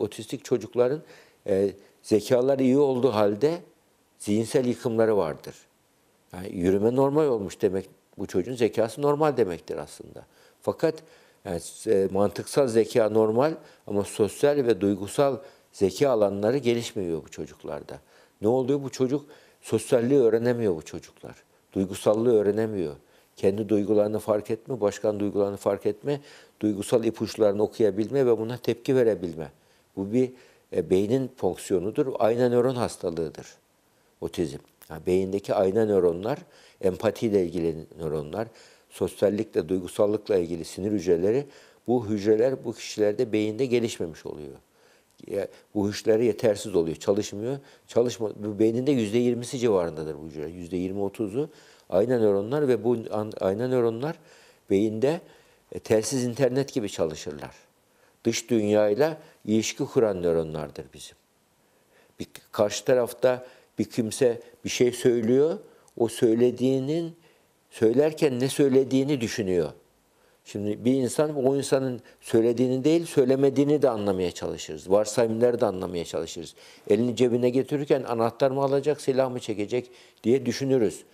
otistik çocukların e, zekalar iyi olduğu halde zihinsel yıkımları vardır. Yani yürüme normal olmuş demek bu çocuğun zekası normal demektir aslında. Fakat yani e, mantıksal zeka normal ama sosyal ve duygusal zeka alanları gelişmiyor bu çocuklarda. Ne oluyor bu çocuk? Sosyalliği öğrenemiyor bu çocuklar. Duygusallığı öğrenemiyor. Kendi duygularını fark etme, başkan duygularını fark etme, duygusal ipuçlarını okuyabilme ve buna tepki verebilme. Bu bir e, beynin fonksiyonudur. Ayna nöron hastalığıdır otizm. Yani beyindeki ayna nöronlar empatiyle ilgili nöronlar, sosyallikle, duygusallıkla ilgili sinir hücreleri bu hücreler bu kişilerde beyinde gelişmemiş oluyor. bu hücreler yetersiz oluyor, çalışmıyor. Çalışma, bu beyninde %20'si civarındadır bu hücre. %20-30'u ayna nöronlar ve bu ayna nöronlar beyinde e, telsiz internet gibi çalışırlar dış dünyayla ilişki kuran nöronlardır bizim. Bir, karşı tarafta bir kimse bir şey söylüyor, o söylediğinin söylerken ne söylediğini düşünüyor. Şimdi bir insan o insanın söylediğini değil, söylemediğini de anlamaya çalışırız. Varsayımları da anlamaya çalışırız. Elini cebine getirirken anahtar mı alacak, silah mı çekecek diye düşünürüz.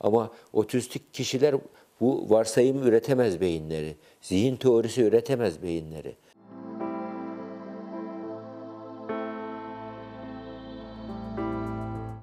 Ama otistik kişiler bu varsayım üretemez beyinleri. Zihin teorisi üretemez beyinleri.